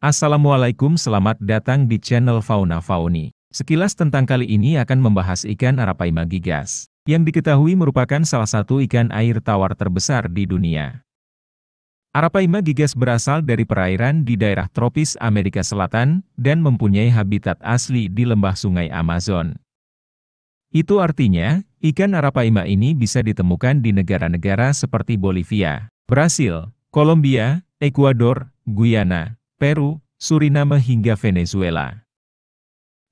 Assalamualaikum selamat datang di channel Fauna Fauni. Sekilas tentang kali ini akan membahas ikan Arapaima gigas, yang diketahui merupakan salah satu ikan air tawar terbesar di dunia. Arapaima gigas berasal dari perairan di daerah tropis Amerika Selatan dan mempunyai habitat asli di lembah sungai Amazon. Itu artinya, ikan Arapaima ini bisa ditemukan di negara-negara seperti Bolivia, Brasil, Kolombia, Ekuador, Guyana, Peru, Suriname hingga Venezuela.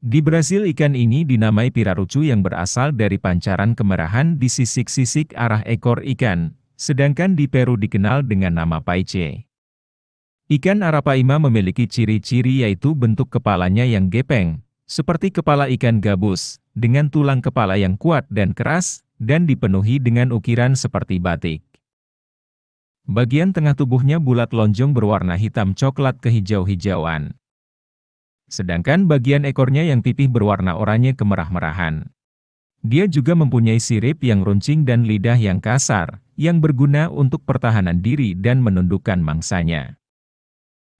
Di Brasil ikan ini dinamai pirarucu yang berasal dari pancaran kemerahan di sisik-sisik arah ekor ikan, sedangkan di Peru dikenal dengan nama paice. Ikan arapaima memiliki ciri-ciri yaitu bentuk kepalanya yang gepeng, seperti kepala ikan gabus, dengan tulang kepala yang kuat dan keras, dan dipenuhi dengan ukiran seperti batik. Bagian tengah tubuhnya bulat lonjong berwarna hitam coklat kehijau-hijauan. Sedangkan bagian ekornya yang pipih berwarna oranye kemerah-merahan. Dia juga mempunyai sirip yang runcing dan lidah yang kasar, yang berguna untuk pertahanan diri dan menundukkan mangsanya.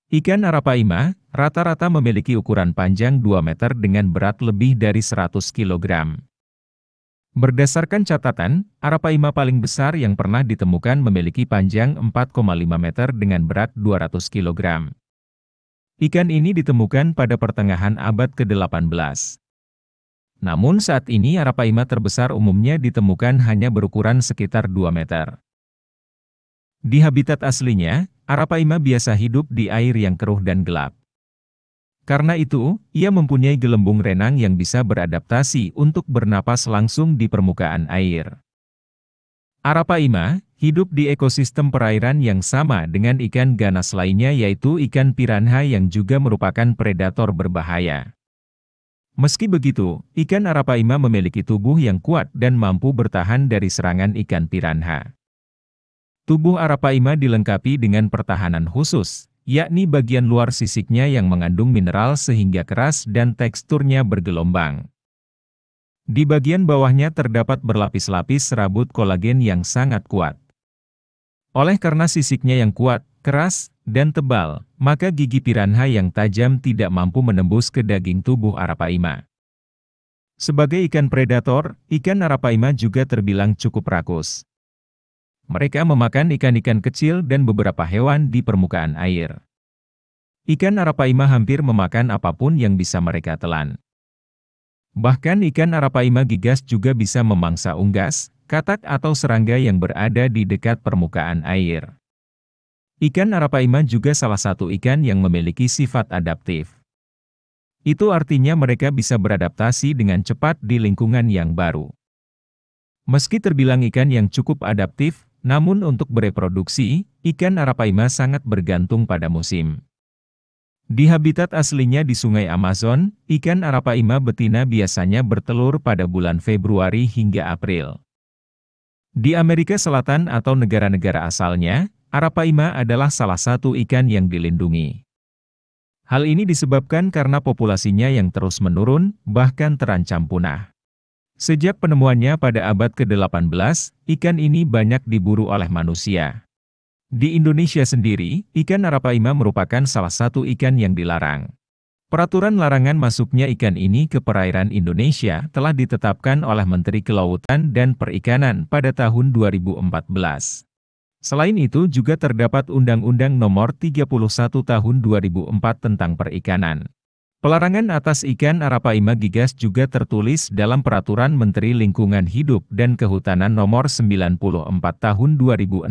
Ikan Arapaima rata-rata memiliki ukuran panjang 2 meter dengan berat lebih dari 100 kilogram. Berdasarkan catatan, Arapaima paling besar yang pernah ditemukan memiliki panjang 4,5 meter dengan berat 200 kg. Ikan ini ditemukan pada pertengahan abad ke-18. Namun saat ini Arapaima terbesar umumnya ditemukan hanya berukuran sekitar 2 meter. Di habitat aslinya, Arapaima biasa hidup di air yang keruh dan gelap. Karena itu, ia mempunyai gelembung renang yang bisa beradaptasi untuk bernapas langsung di permukaan air. Arapaima, hidup di ekosistem perairan yang sama dengan ikan ganas lainnya yaitu ikan piranha yang juga merupakan predator berbahaya. Meski begitu, ikan arapaima memiliki tubuh yang kuat dan mampu bertahan dari serangan ikan piranha. Tubuh arapaima dilengkapi dengan pertahanan khusus, yakni bagian luar sisiknya yang mengandung mineral sehingga keras dan teksturnya bergelombang. Di bagian bawahnya terdapat berlapis-lapis serabut kolagen yang sangat kuat. Oleh karena sisiknya yang kuat, keras, dan tebal, maka gigi piranha yang tajam tidak mampu menembus ke daging tubuh Arapaima. Sebagai ikan predator, ikan Arapaima juga terbilang cukup rakus. Mereka memakan ikan-ikan kecil dan beberapa hewan di permukaan air. Ikan Arapaima hampir memakan apapun yang bisa mereka telan. Bahkan ikan Arapaima gigas juga bisa memangsa unggas, katak atau serangga yang berada di dekat permukaan air. Ikan Arapaima juga salah satu ikan yang memiliki sifat adaptif. Itu artinya mereka bisa beradaptasi dengan cepat di lingkungan yang baru. Meski terbilang ikan yang cukup adaptif, namun untuk bereproduksi, ikan arapaima sangat bergantung pada musim. Di habitat aslinya di sungai Amazon, ikan arapaima betina biasanya bertelur pada bulan Februari hingga April. Di Amerika Selatan atau negara-negara asalnya, arapaima adalah salah satu ikan yang dilindungi. Hal ini disebabkan karena populasinya yang terus menurun, bahkan terancam punah. Sejak penemuannya pada abad ke-18, ikan ini banyak diburu oleh manusia. Di Indonesia sendiri, ikan arapaima merupakan salah satu ikan yang dilarang. Peraturan larangan masuknya ikan ini ke perairan Indonesia telah ditetapkan oleh Menteri Kelautan dan Perikanan pada tahun 2014. Selain itu juga terdapat Undang-Undang Nomor 31 Tahun 2004 tentang Perikanan. Pelarangan atas ikan Arapaima gigas juga tertulis dalam Peraturan Menteri Lingkungan Hidup dan Kehutanan Nomor 94 Tahun 2016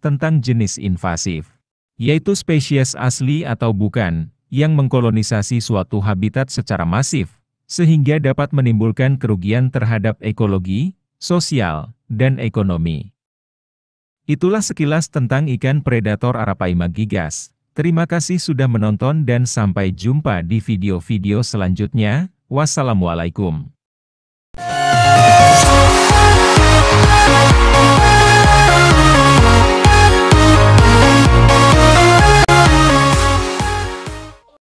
tentang jenis invasif, yaitu spesies asli atau bukan, yang mengkolonisasi suatu habitat secara masif, sehingga dapat menimbulkan kerugian terhadap ekologi, sosial, dan ekonomi. Itulah sekilas tentang ikan predator Arapaima gigas. Terima kasih sudah menonton dan sampai jumpa di video-video selanjutnya. Wassalamualaikum.